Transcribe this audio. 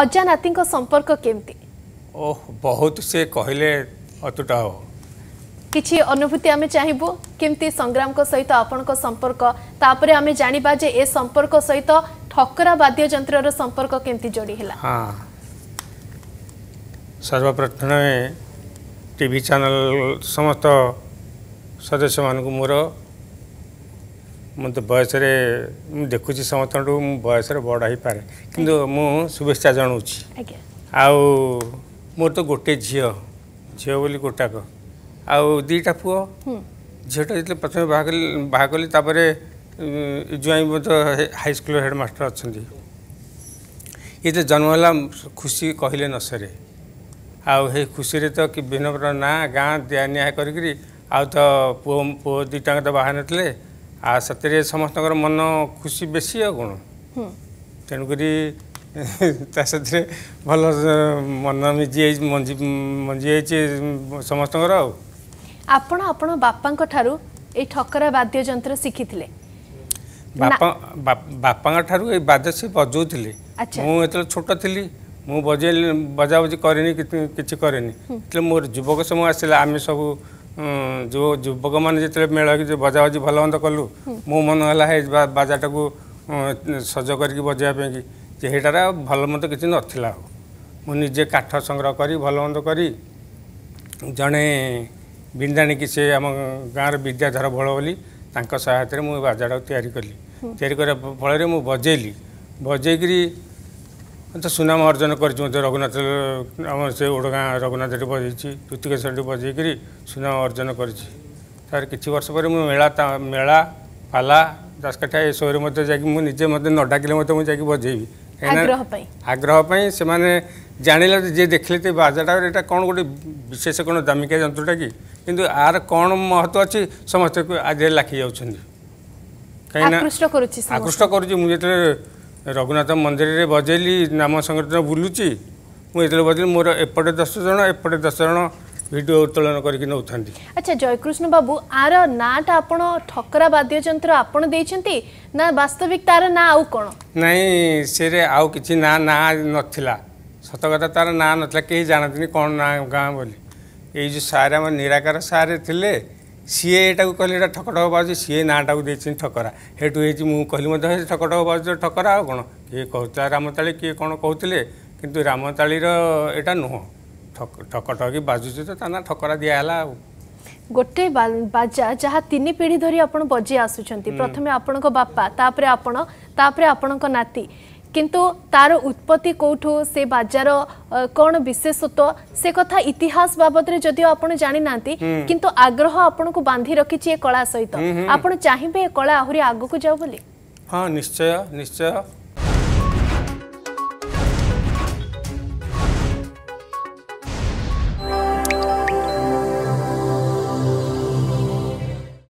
ଅଜା ନାତିଙ୍କ ସମ୍ପର୍କ କେମିତି ଓହ ବହୁତ ସେ କହିଲେ ଅତୁଟା ଓ କିଛି ଅନୁଭୂତି ଆମେ ଚାହିଁବୁ କେମିତି ସଂଗ୍ରାମଙ୍କ ସହିତ ଆପଣଙ୍କ ସମ୍ପର୍କ ତାପରେ ଆମେ ଜାଣିବା ଯେ ଏ ସମ୍ପର୍କ ସହିତ ଠକରା ବାଦ୍ୟଯନ୍ତ୍ରର ସମ୍ପର୍କ କେମିତି ଯୋଡ଼ି ହେଲା ହଁ ସର୍ବପ୍ରଥମେ ଟି ଭି ଚ୍ୟାନେଲ ସମସ୍ତ ସଦସ୍ୟମାନଙ୍କୁ ମୋର ମୁଁ ତ ବୟସରେ ମୁଁ ଦେଖୁଛି ସମସ୍ତଙ୍କଠୁ ମୁଁ ବୟସରେ ବଡ଼ ହେଇପାରେ କିନ୍ତୁ ମୁଁ ଶୁଭେଚ୍ଛା ଜଣାଉଛି ଆଉ ମୋର ତ ଗୋଟେ ଝିଅ ଝିଅ ବୋଲି ଗୋଟାକ ଆଉ ଦୁଇଟା ପୁଅ ଝିଅଟା ଯେତେବେଳେ ପ୍ରଥମେ ବାହା କଲି ବାହା କଲି ତା'ପରେ ଜ୍ୱାଇଁ ମଧ୍ୟ ହାଇସ୍କୁଲ ହେଡ଼ମାଷ୍ଟର ଅଛନ୍ତି ଇଏ ତ ଜନ୍ମ ହେଲା ଖୁସି କହିଲେ ନ ସରେ ଆଉ ସେଇ ଖୁସିରେ ତ ବିଭିନ୍ନ ପ୍ରକାର ନାଁ ଗାଁ ଦିଆନିଆ କରିକିରି ଆଉ ତ ପୁଅ ପୁଅ ଦୁଇଟାଙ୍କ ତ ବାହାରି ନଥିଲେ ଆଉ ସେଥିରେ ସମସ୍ତଙ୍କର ମନ ଖୁସି ବେଶୀ ଆଉ କ'ଣ ତେଣୁକରି ତା ସେଥିରେ ଭଲ ମନ ମିଜି ହେଇଛି ମଞ୍ଜି ମଞ୍ଜି ହେଇଛି ସମସ୍ତଙ୍କର ଆଉ ଆପଣ ଆପଣ ବାପାଙ୍କ ଠାରୁ ଏଇ ଠକରା ବାଦ୍ୟଯନ୍ତ୍ର ଶିଖିଥିଲେ ବାପାଙ୍କ ଠାରୁ ଏଇ ବାଦ୍ୟ ସେ ବଜାଉଥିଲେ ମୁଁ ଯେତେବେଳେ ଛୋଟ ଥିଲି ମୁଁ ବଜେଇଲି ବଜାବଜି କରେନି କିଛି କରେନି ଯେତେବେଳେ ମୋର ଯୁବକ ସମୟ ଆସିଲା ଆମେ ସବୁ ଯେଉଁ ଯୁବକମାନେ ଯେତେବେଳେ ମେଳକି ଯେଉଁ ବଜାବଜି ଭଲ ମନ୍ଦ କଲୁ ମୋ ମନ ହେଲା ହେଇ ବାଜାଟାକୁ ସଜ କରିକି ବଜାଇବା ପାଇଁକି ସେହିଟାରେ ଆଉ ଭଲ ମନ୍ଦ କିଛି ନଥିଲା ଆଉ ମୁଁ ନିଜେ କାଠ ସଂଗ୍ରହ କରି ଭଲ ମନ୍ଦ କରି ଜଣେ ବିନ୍ଦାଣୀକି ସେ ଆମ ଗାଁର ବିଦ୍ୟାଧର ଭୋଳ ବୋଲି ତାଙ୍କ ସହାୟତାରେ ମୁଁ ବାଜାଟାକୁ ତିଆରି କଲି ତିଆରି କରିବା ଫଳରେ ମୁଁ ବଜେଇଲି ବଜେଇକିରି ତ ସୁନାମ ଅର୍ଜନ କରିଛି ମଧ୍ୟ ରଘୁନାଥ ଆମର ସେ ଓଡ଼ଗାଁ ରଘୁନାଥ ବଜେଇଛି ଋତିକେଶ ସେଠି ବଜେଇକିରି ସୁନାମ ଅର୍ଜନ କରିଛି ତାର କିଛି ବର୍ଷ ପରେ ମୁଁ ମେଳା ମେଳା ପାଲା ଦାସକାଠିଆ ଏସବୁରେ ମଧ୍ୟ ଯାଇକି ମୁଁ ନିଜେ ମଧ୍ୟ ନ ଡାକିଲେ ମଧ୍ୟ ମୁଁ ଯାଇକି ବଜେଇବି ଆଗ୍ରହ ପାଇଁ ସେମାନେ ଜାଣିଲେ ଯିଏ ଦେଖିଲେ ତ ବାଜାଟା ଏଇଟା କ'ଣ ଗୋଟେ ବିଶେଷ କ'ଣ ଦାମିକା ଯନ୍ତ୍ରଟା କି କିନ୍ତୁ ଆର କ'ଣ ମହତ୍ଵ ଅଛି ସମସ୍ତେ ଆଜିରେ ଲାଖି ଯାଉଛନ୍ତି କାହିଁକିନା ଆକୃଷ୍ଟ କରୁଛି ମୁଁ ଯେତେବେଳେ ରଘୁନାଥ ମନ୍ଦିରରେ ବଜେଇଲି ନାମ ସଂକୀର୍ତ୍ତନ ବୁଲୁଛି ମୁଁ ଏତେବେଳେ ବଜେଇଲି ମୋର ଏପଟେ ଦଶ ଜଣ ଏପଟେ ଦଶ ଜଣ ଭିଡ଼ିଓ ଉତ୍ତୋଳନ କରିକି ନେଉଥାନ୍ତି ଆଚ୍ଛା ଜୟକୃଷ୍ଣ ବାବୁ ଆର ନାଁଟା ଆପଣ ଠକରା ବାଦ୍ୟଯନ୍ତ୍ର ଆପଣ ଦେଇଛନ୍ତି ନା ବାସ୍ତବିକ ତାର ନାଁ ଆଉ କ'ଣ ନାଇଁ ସେରେ ଆଉ କିଛି ନାଁ ନାଁ ନଥିଲା ସତ କଥା ତାର ନାଁ ନଥିଲା କେହି ଜାଣନ୍ତିନି କ'ଣ ନାଁ ଗାଁ ବୋଲି ଏଇ ଯେଉଁ ସାର୍ ଆମ ନିରାକାର ସାର୍ ଥିଲେ ସିଏ ଏଇଟାକୁ କହିଲେ ଏଇଟା ଠକଟକ ପାଉଛ ସିଏ ନାଁଟାକୁ ଦେଇଛନ୍ତି ଠକରା ହେଠୁ ହେଇଛି ମୁଁ କହିଲି ମଧ୍ୟ ସେ ଠକଟକ ପାଉଛ ଠକରା ଆଉ କ'ଣ କିଏ କହୁଥିଲା ରାମତାଳି କିଏ କ'ଣ କହୁଥିଲେ କିନ୍ତୁ ରାମତାଳିର ଏଇଟା ନୁହଁ ଠକଟକି ବାଜୁଛି ତ ତା ନାଁ ଠକରା ଦିଆହେଲା ଆଉ ଗୋଟେ ବାଜା ଯାହା ତିନି ପିଢ଼ି ଧରି ଆପଣ ବଜେଇ ଆସୁଛନ୍ତି ପ୍ରଥମେ ଆପଣଙ୍କ ବାପା ତାପରେ ଆପଣ ତାପରେ ଆପଣଙ୍କ ନାତି কিন্তু তার উৎপত্তি কোঠু সে বাজার কোণ বিশেষত্ব সে কথা ইতিহাস বাবদরে যদিও আপনার জানি না কিন্তু আগ্রহ আপনার বাঁধি রাখিছি এ কলা সহ আপনার চাহিবে এ কলা আহরি আগুক যাও বলে হ্যাঁ নিশ্চয় নিশ্চয়